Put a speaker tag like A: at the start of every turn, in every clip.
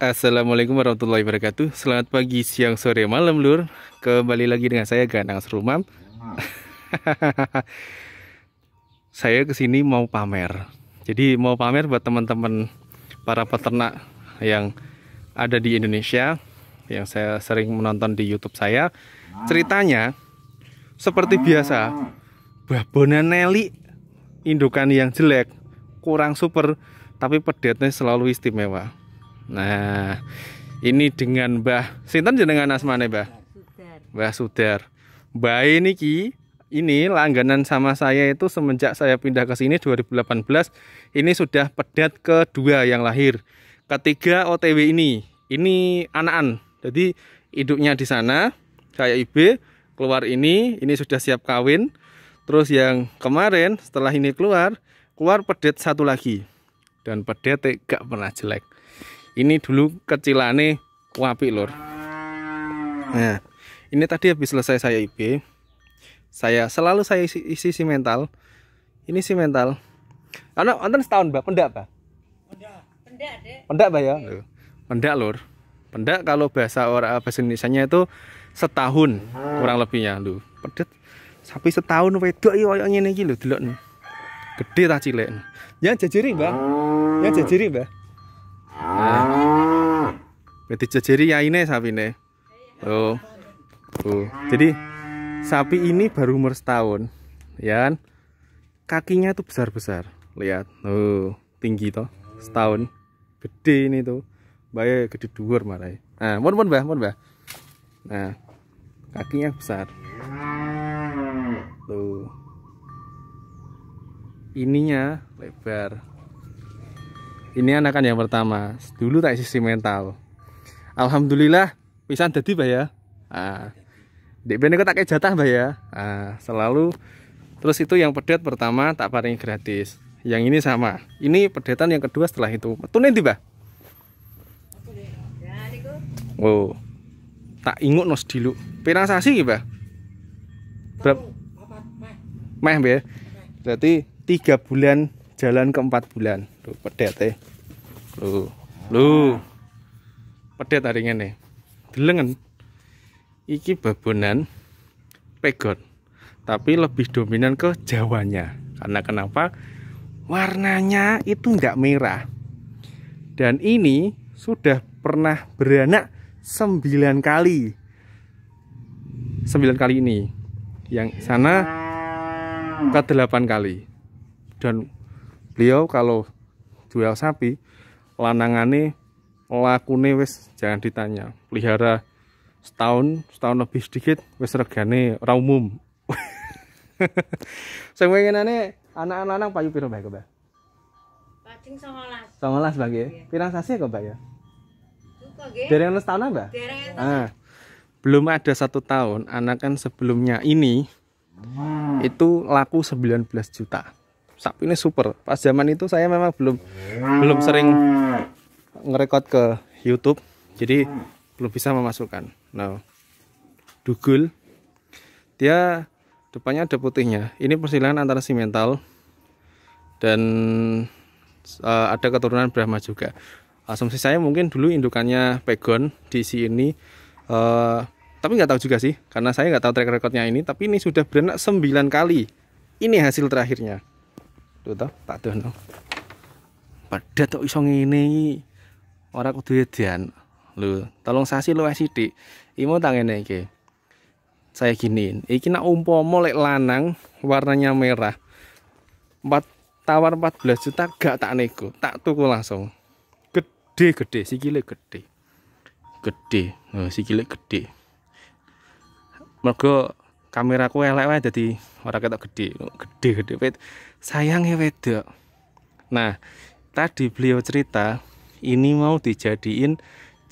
A: Assalamualaikum warahmatullahi wabarakatuh Selamat pagi, siang, sore, malam lur Kembali lagi dengan saya Ganang Serumam Saya kesini mau pamer Jadi mau pamer buat teman-teman Para peternak yang ada di Indonesia Yang saya sering menonton di Youtube saya Ceritanya Seperti biasa Babona Nelly Indukan yang jelek Kurang super Tapi pedetnya selalu istimewa Nah, ini dengan Mbah Sinten jenengan asmane Mbah? Mbah Sudar. Mbah ini ki ini langganan sama saya itu semenjak saya pindah ke sini 2018 ini sudah pedat kedua yang lahir ketiga OTW ini ini anakan jadi hidupnya di sana saya IB keluar ini ini sudah siap kawin terus yang kemarin setelah ini keluar keluar pedet satu lagi dan pedet gak pernah jelek ini dulu kecilane wapi lor nah ini tadi habis selesai saya IB saya selalu saya isi, isi mental. ini si mental. Anak, anten setahun mbak pendak mbak pendak deh pendak mbak ya pendak lor pendak kalau bahasa orang eh, bahasa Indonesia nya itu setahun kurang lebihnya lu pedet sapi setahun wedok yo kayak ngene lho delok gede ta cilik yang jajiri mbak yang jajiri mbak ya ini sapi ini. Oh. Oh. Jadi sapi ini baru umur setahun, ya kan? Kakinya tuh besar-besar. Lihat. Oh, tinggi toh. Setahun. Gede ini tuh. bayar gede dua marai. Nah, mon mon Mbah, mon Mbah. Nah, kakinya besar. Tuh. Ininya lebar. Ini anakan yang pertama. Dulu tak sisi mental. Alhamdulillah pisan jadi mbak ya. Ah. Dek bener kok tak kayak jatah mbak ya. Ah, selalu terus itu yang pedet pertama tak paling gratis. Yang ini sama. Ini pedetan yang kedua setelah itu. Metune tiba. Oh. Tak ingut nos dilu. Pirang sasi ki, Berapa? Meh, mbak ya? Berarti tiga bulan jalan ke empat bulan. Tuh pedet ya eh. lu pedet hari ini delengen iki babonan Pegot, tapi lebih dominan ke jawanya karena kenapa warnanya itu enggak merah dan ini sudah pernah beranak sembilan kali Sembilan kali ini yang sana ke 8 kali dan beliau kalau jual sapi lanangannya Laku nih wes, jangan ditanya pelihara setahun setahun lebih sedikit Wes regane ora umum sing ane anak-anak nang payu piro mbak Mbak? songolas. Songolas 19 Mbak ya. Iya. Pirang sasi kok Mbak ya? Dereng setahun Mbak? Ah. Belum ada satu tahun Anak kan sebelumnya ini hmm. itu laku 19 juta. Sapi ini super. Pas zaman itu saya memang belum belum sering hmm ngerekod ke YouTube jadi hmm. belum bisa memasukkan nah dugul dia depannya ada putihnya ini persilangan antara si mental dan uh, ada keturunan Brahma juga asumsi saya mungkin dulu indukannya Pegon di sini uh, tapi nggak tahu juga sih karena saya nggak tahu track recordnya ini tapi ini sudah beranak 9 kali ini hasil terakhirnya tuh tau tak no. pada tuh isong ini ora kudu edan lho tolong sasi lu sithik imo tak ngene iki saya giniin iki nak umpama lek lanang warnanya merah 4 tawar 14 juta gak tak nego tak tuku langsung gede gede sikile gede gede oh, sikile gede mergo kameraku elek wae dadi ora ketok gede gede gede sayangnya wedok nah tadi beliau cerita ini mau dijadiin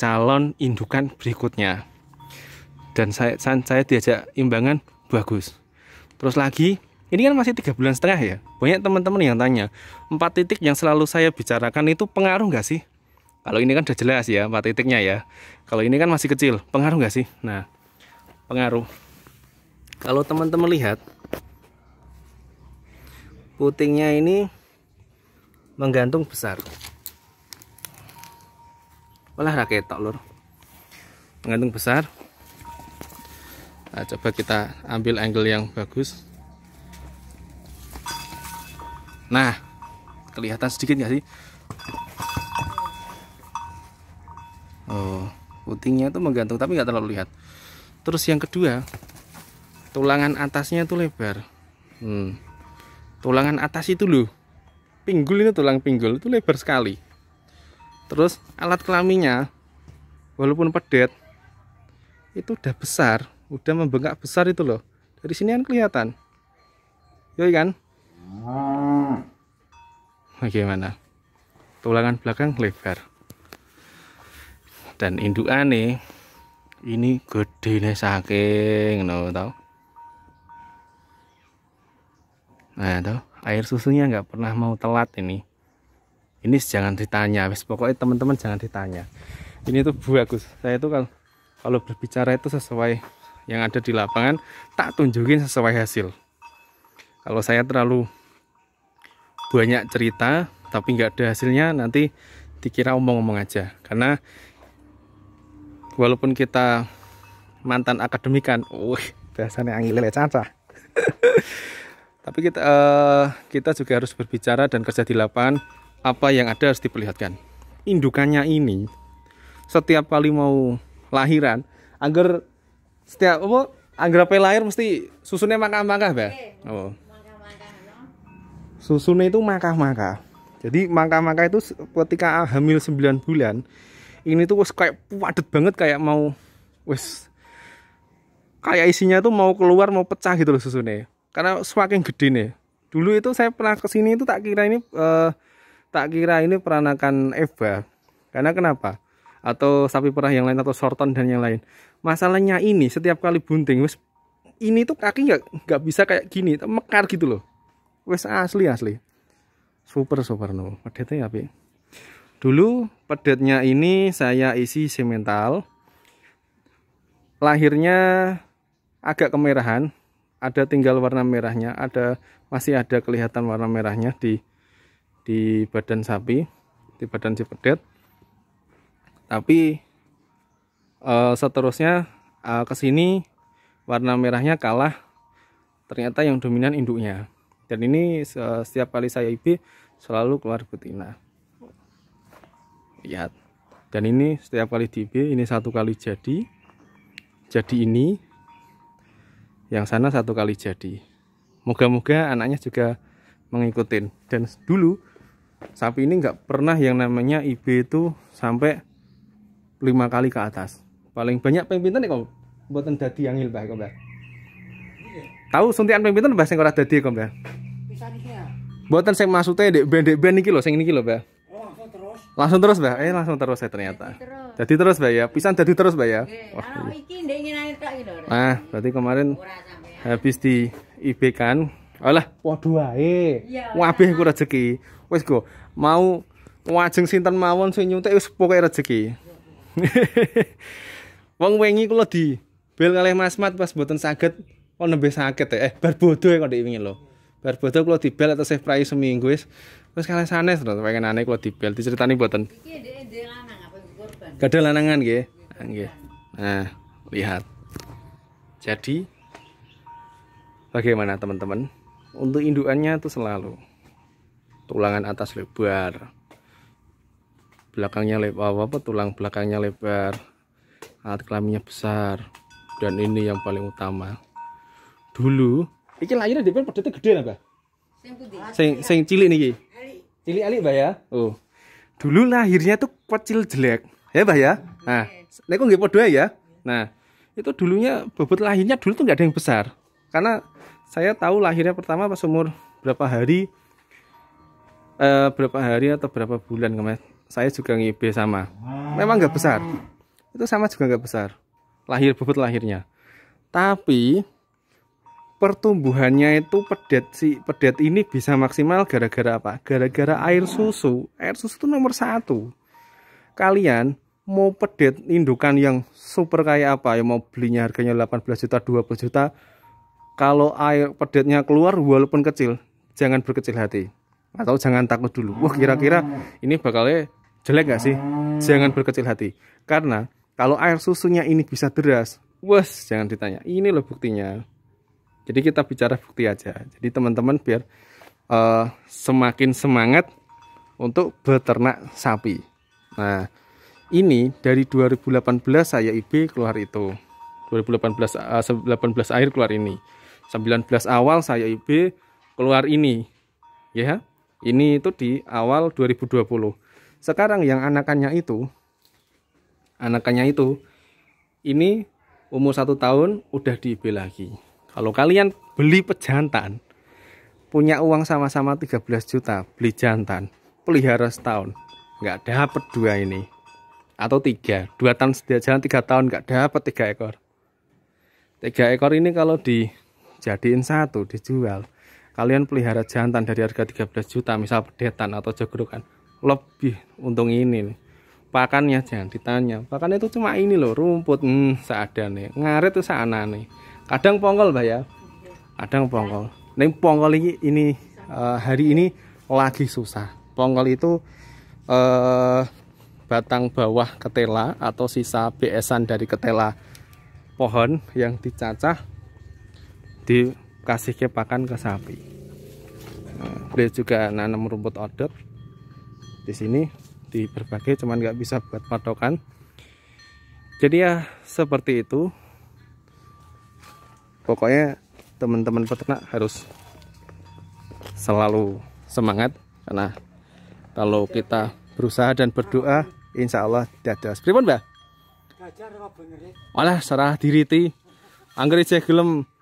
A: calon indukan berikutnya dan saya saya diajak imbangan bagus terus lagi ini kan masih tiga bulan setengah ya banyak teman-teman yang tanya empat titik yang selalu saya bicarakan itu pengaruh nggak sih kalau ini kan udah jelas ya empat titiknya ya kalau ini kan masih kecil pengaruh nggak sih nah pengaruh kalau teman-teman lihat putingnya ini menggantung besar malah raket lur. Mengandung besar. Nah, coba kita ambil angle yang bagus. Nah, kelihatan sedikit nggak sih? Oh, putingnya itu menggantung tapi nggak terlalu lihat. Terus yang kedua, tulangan atasnya itu lebar. Hmm. Tulangan atas itu loh. Pinggul ini tulang pinggul itu lebar sekali terus alat kelaminnya walaupun pedet itu udah besar udah membengkak besar itu loh dari sini kan kelihatan yoi kan bagaimana tulangan belakang lebar dan nih, ini gede nih saking no tau nah tau air susunya nggak pernah mau telat ini ini jangan ditanya wes pokoknya teman-teman jangan ditanya ini tuh bagus saya itu kalau kalau berbicara itu sesuai yang ada di lapangan tak tunjukin sesuai hasil kalau saya terlalu banyak cerita tapi nggak ada hasilnya nanti dikira omong-omong aja karena walaupun kita mantan akademikan wih biasanya angin lele ya, caca tapi kita eh, kita juga harus berbicara dan kerja di lapangan apa yang ada harus diperlihatkan indukannya ini setiap kali mau lahiran agar setiap apa agar apa lahir mesti susunnya makah-makah ya oh. susunnya itu makah-makah jadi makah-makah itu ketika hamil 9 bulan ini tuh wes kayak padat banget kayak mau wes kayak isinya tuh mau keluar mau pecah gitu loh susunnya karena semakin gede nih dulu itu saya pernah kesini itu tak kira ini uh, tak kira ini peranakan Eva karena kenapa atau sapi perah yang lain atau sorton dan yang lain masalahnya ini setiap kali bunting wes ini tuh kaki nggak nggak bisa kayak gini mekar gitu loh wes asli asli super super no pedetnya apa ya, dulu pedetnya ini saya isi semental lahirnya agak kemerahan ada tinggal warna merahnya ada masih ada kelihatan warna merahnya di di badan sapi di badan si pedet tapi uh, seterusnya uh, ke warna merahnya kalah ternyata yang dominan induknya dan ini uh, setiap kali saya ibi selalu keluar betina lihat dan ini setiap kali di ibi ini satu kali jadi jadi ini yang sana satu kali jadi moga-moga anaknya juga mengikutin dan dulu sapi ini nggak pernah yang namanya IB itu sampai lima kali ke atas paling banyak pemimpin nih kok buatan dadi yang ilbah kok mbak iya. tahu suntian pemimpin bahasa yang orang dadi kok mbak buatan saya maksudnya dek ben dek band loh, saya ini kilo mbak oh, langsung terus mbak eh langsung terus saya ternyata jadi terus mbak ya Pisang jadi terus mbak ya Wah, nah berarti kemarin habis di IB kan Alah, waduh wae. Iya, Wabeh ku rezeki. Wis go, mau wajeng sinten mawon sing nyuntik wis pokoke rezeki. Wong wengi kula di bel kalih Mas Mat pas mboten saged kok nembe sakit e. eh bar bodho e kok wingi lho. Bar bodho kula di atau sih prai seminggu wis wis kalih sanes lho pengenane kula bel diceritani mboten. Iki ndek lanang apa korban? Gadah lanangan nggih. Nggih. Nah, lihat. Jadi bagaimana teman-teman? untuk indukannya itu selalu tulangan atas lebar belakangnya lebar apa, tulang belakangnya lebar alat kelaminnya besar dan ini yang paling utama dulu iki lahirnya di pedetnya gede napa sing sing cilik cili cilik alik mbak ya oh dulu lahirnya tuh kecil jelek ya mbak ya nah ini kok gak ya nah itu dulunya bobot lahirnya dulu tuh nggak ada yang besar karena saya tahu lahirnya pertama pas umur berapa hari eh, berapa hari atau berapa bulan kemarin saya juga ngib sama memang nggak besar itu sama juga nggak besar lahir bobot lahirnya tapi pertumbuhannya itu pedet si pedet ini bisa maksimal gara-gara apa? Gara-gara air susu. Air susu itu nomor satu. Kalian mau pedet indukan yang super kayak apa? Ya mau belinya harganya 18 juta, 20 juta, kalau air pedetnya keluar walaupun kecil jangan berkecil hati atau jangan takut dulu wah kira-kira ini bakalnya jelek nggak sih jangan berkecil hati karena kalau air susunya ini bisa deras wes jangan ditanya ini loh buktinya jadi kita bicara bukti aja jadi teman-teman biar uh, semakin semangat untuk beternak sapi nah ini dari 2018 saya IB keluar itu 2018 18 eh, air keluar ini 19 awal saya IB keluar ini ya ini itu di awal 2020 sekarang yang anakannya itu anakannya itu ini umur satu tahun udah di IB lagi kalau kalian beli pejantan punya uang sama-sama 13 juta beli jantan pelihara setahun nggak dapet dua ini atau tiga dua tahun setiap jalan tiga tahun nggak dapet tiga ekor tiga ekor ini kalau di jadiin satu dijual kalian pelihara jantan dari harga 13 juta misal pedetan atau jogrokan lebih untung ini nih. pakannya jangan ditanya Pakannya itu cuma ini loh rumput hmm, seada nih ngarit tuh seana nih kadang pongkol mbak ya kadang pongkol Nih pongkol ini, ini eh, hari ini lagi susah pongkol itu uh, batang bawah ketela atau sisa besan dari ketela pohon yang dicacah dikasih ke pakan ke sapi nah, juga nanam rumput odot di sini di berbagai cuman nggak bisa buat patokan jadi ya seperti itu pokoknya teman-teman peternak harus selalu semangat karena kalau kita berusaha dan berdoa insya Allah tidak ada. mbak Olah ya? sarah diriti anggere gelem